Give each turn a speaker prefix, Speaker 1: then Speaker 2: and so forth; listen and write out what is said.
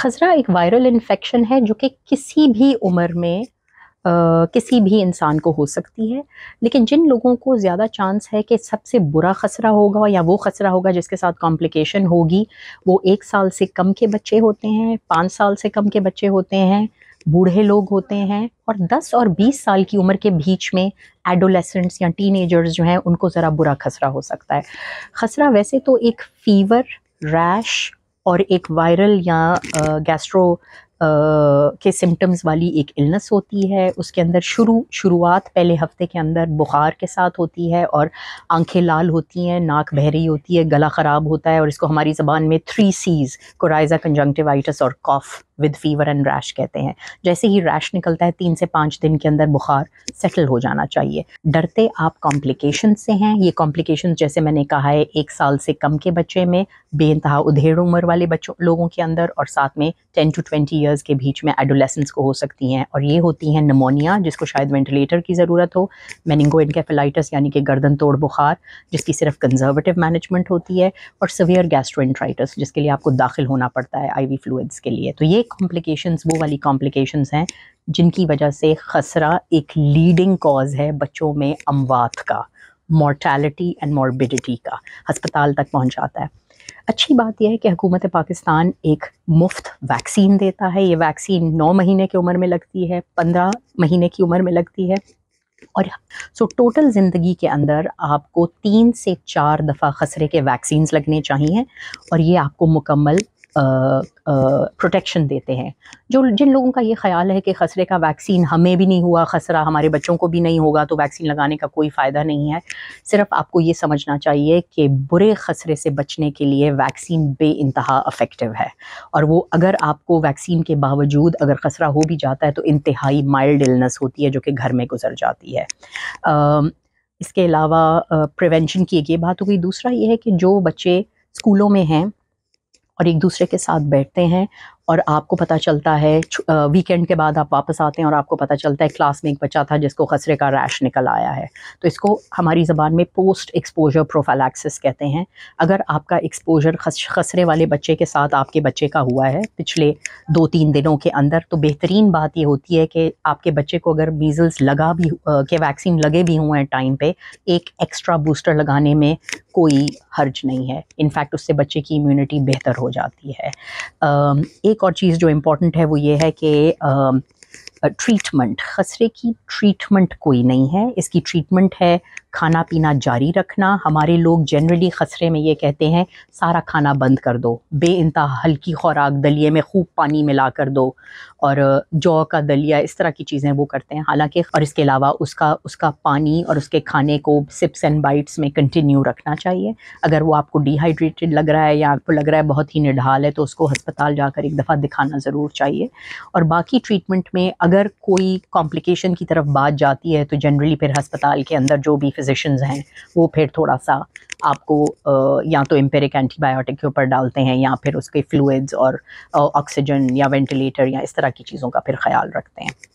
Speaker 1: खजरा एक viral infection है जो कि किसी भी उम्र में Uh, किसी भी इंसान को हो सकती है लेकिन जिन लोगों को ज़्यादा चांस है कि सबसे बुरा खसरा होगा या वो खसरा होगा जिसके साथ कॉम्प्लिकेशन होगी वो एक साल से कम के बच्चे होते हैं पाँच साल से कम के बच्चे होते हैं बूढ़े लोग होते हैं और 10 और 20 साल की उम्र के बीच में एडोलेसेंट्स या टीनेजर्स जो हैं उनको ज़रा बुरा खसरा हो सकता है खसरा वैसे तो एक फीवर रैश और एक वायरल या गैस्ट्रो के सिम्टम्स वाली एक इलनेस होती है उसके अंदर शुरू शुरुआत पहले हफ्ते के अंदर बुखार के साथ होती है और आंखें लाल होती हैं नाक बहरी होती है गला ख़राब होता है और इसको हमारी ज़बान में थ्री सीज़ कोराइज़ा कंजंक्टिवाइटिस और cough with fever and rash कहते हैं जैसे ही रैश निकलता है तीन से पाँच दिन के अंदर बुखार सेटल हो जाना चाहिए डरते आप कॉम्प्लिकेशन से हैं ये कॉम्प्लिकेशन जैसे मैंने कहा है एक साल से कम के बच्चे में बेनतहा उधेड़ उम्र वाले बच्चों लोगों के अंदर और साथ में टेन टू ट्वेंटी ईयर्स के बीच में एडोलेसेंस को हो सकती हैं और ये होती हैं नमोनिया जिसको शायद वेंटिलेटर की ज़रूरत हो मैनिंगो इनकेफेलाइटिस यानी कि गर्दन तोड़ बुखार जिसकी सिर्फ कंजर्वेटिव मैनेजमेंट होती है और सवियर गैस्ट्रोइंट्राइटिस जिसके लिए आपको दाखिल होना पड़ता है आई वी के लिए तो ये कॉम्प्लिकेशंस वो वाली कॉम्प्लिकेशंस हैं जिनकी वजह से खसरा एक लीडिंग कॉज है बच्चों में अमवात का मॉर्टेलिटी एंड मॉर्बिडिटी का हस्पताल तक पहुंचाता है अच्छी बात यह है कि हुकूमत पाकिस्तान एक मुफ्त वैक्सीन देता है ये वैक्सीन नौ महीने की उम्र में लगती है पंद्रह महीने की उम्र में लगती है और सो टोटल ज़िंदगी के अंदर आपको तीन से चार दफ़ा खसरे के वैक्सीन लगने चाहिए और ये आपको मुकम्मल प्रोटेक्शन देते हैं जो जिन लोगों का ये ख्याल है कि खसरे का वैक्सीन हमें भी नहीं हुआ खसरा हमारे बच्चों को भी नहीं होगा तो वैक्सीन लगाने का कोई फ़ायदा नहीं है सिर्फ आपको ये समझना चाहिए कि बुरे खसरे से बचने के लिए वैक्सीन बे इंतहा अफेक्टिव है और वो अगर आपको वैक्सीन के बावजूद अगर खसरा हो भी जाता है तो इंतहाई माइल्ड इलनेस होती है जो कि घर में गुजर जाती है आ, इसके अलावा प्रिवेंशन की एक ये बात हो गई दूसरा ये है कि जो बच्चे स्कूलों में हैं और एक दूसरे के साथ बैठते हैं और आपको पता चलता है वीकेंड के बाद आप वापस आते हैं और आपको पता चलता है क्लास में एक बच्चा था जिसको खसरे का रैश निकल आया है तो इसको हमारी ज़बान में पोस्ट एक्सपोजर प्रोफालैक्सिस कहते हैं अगर आपका एक्सपोजर खसरे वाले बच्चे के साथ आपके बच्चे का हुआ है पिछले दो तीन दिनों के अंदर तो बेहतरीन बात यह होती है कि आपके बच्चे को अगर मीज़ल्स लगा भी के वैक्सीन लगे भी हुए हैं टाइम पर एक एक्स्ट्रा बूस्टर लगाने में कोई हर्ज नहीं है इनफैक्ट उससे बच्चे की इम्यूनिटी बेहतर हो जाती है एक एक और चीज़ जो इम्पोर्टेंट है वो ये है कि ट्रीटमेंट खसरे की ट्रीटमेंट कोई नहीं है इसकी ट्रीटमेंट है खाना पीना जारी रखना हमारे लोग जनरली खसरे में ये कहते हैं सारा खाना बंद कर दो बे हल्की खुराक दलिए में खूब पानी मिला कर दो और जौ का दलिया इस तरह की चीज़ें वो करते हैं हालांकि और इसके अलावा उसका उसका पानी और उसके खाने को सिप्स एंड बाइट्स में कंटिन्यू रखना चाहिए अगर वो आपको डिहाइड्रेटेड लग रहा है या आपको लग रहा है बहुत ही निढाल है तो उसको हस्पताल जाकर एक दफ़ा दिखाना ज़रूर चाहिए और बाकी ट्रीटमेंट में अगर कोई कॉम्प्लिकेशन की तरफ बात जाती है तो जनरली फिर हस्पताल के अंदर जो भी पोजिशंस हैं वो फिर थोड़ा सा आपको या तो एम्पेरिक एंटीबायोटिक के ऊपर डालते हैं या फिर उसके फ्लूड्स और ऑक्सीजन या वेंटिलेटर या इस तरह की चीज़ों का फिर ख्याल रखते हैं